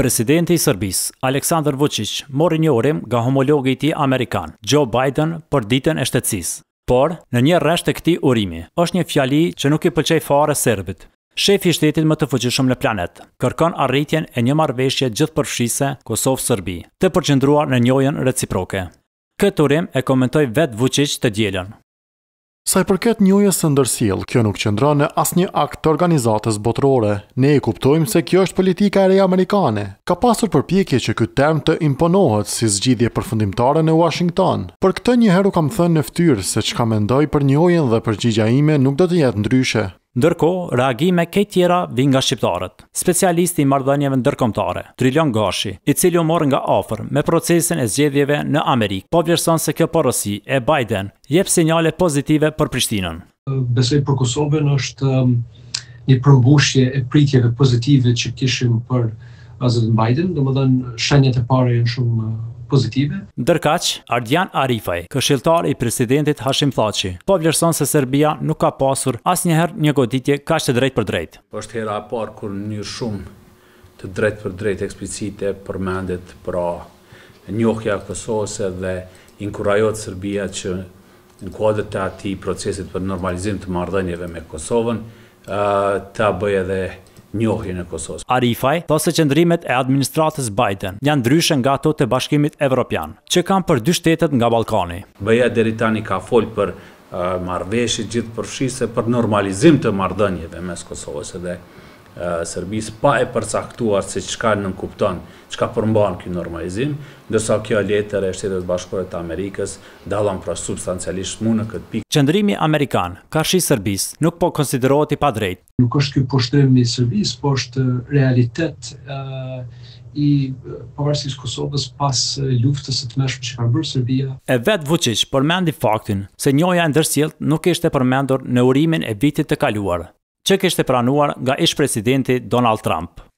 Presidenti i Serbisë Aleksandar Vučić mori një urim nga homologi i tij amerikan Joe Biden për ditën e shtetësisë. Por në një rresht të këtij urimi është një fjali që nuk i pëlqej fare serbit. Shefi i shtetit më të fuqishëm në planet kërkon arritjen e një marrëveshje gjithëpërfshirëse Kosov-Serbi, të përqendruar në njëjën reciproke. Këtë urim e komentoi vet Vučić të dielën. Sa i përket njojës së ndërsil, kjo nuk qëndra në asë një akt të organizatës botërore. Ne i kuptojmë se kjo është politika e reja amerikane. Ka pasur përpjekje që këtë term të imponohet si zgjidhje përfundimtare në Washington. Për këtë njëheru kam thënë në ftyrë se që ka mendoj për njojën dhe përgjigja ime nuk do të jetë ndryshe. Ndërko, reagime ke tjera vin nga shqiptarët. Specialisti i mardhënjeve ndërkomtare, Trilion Gashi, i cilë u morë nga ofër me procesin e zgjedhjeve në Amerikë, po vjërson se kjo porosi e Biden jep sinjale pozitive për Prishtinën. Besoj për Kosovën është um, një përmbushje e pritjeve pozitive që kishim për Azizën Biden, dhe më dhenë shenjët e pare e në shumë pozitive. Ndërkaq, Ardian Arifaj, këshilltar i presidentit Hashim Thaçi, po vlerëson se Serbia nuk ka pasur asnjëherë një goditje kaq të drejtë për drejtë. Është hera e parë kur një shumë të drejtë për drejtë eksplicite përmendet pra njohja Kosovës dhe inkurajohet Serbia që në kuadrë të ati procesit për normalizim të mardhenjeve me Kosovën, të bëjë edhe njohjen e Kosovës. Arifaj thosë se qendrimet e administratës Biden janë ndryshe nga ato të Bashkimit Evropian, që kanë për dy shtetet nga Ballkani. Bëja deri tani ka fol për uh, marrveshje gjithë përfshise, për normalizim të marrëdhënieve mes Kosovës dhe Serbis pa e përcaktuar se qka në nënkupton, qka përmban kjo normalizim, ndërsa kjo letër e shtetet bashkore të Amerikës dalon pra substancialisht mu në këtë pikë. Qëndrimi Amerikan, ka shi Serbis, nuk po konsiderohet i pa drejt. Nuk është kjo përshtrim një Serbis, po është realitet i përvarsis Kosovës pas luftës së të meshë që ka bërë Serbia. E vetë vëqish përmendi faktin se njoja ndërsilt nuk ishte përmendur në urimin e vitit të kaluarë që kështë e pranuar nga ish presidenti Donald Trump.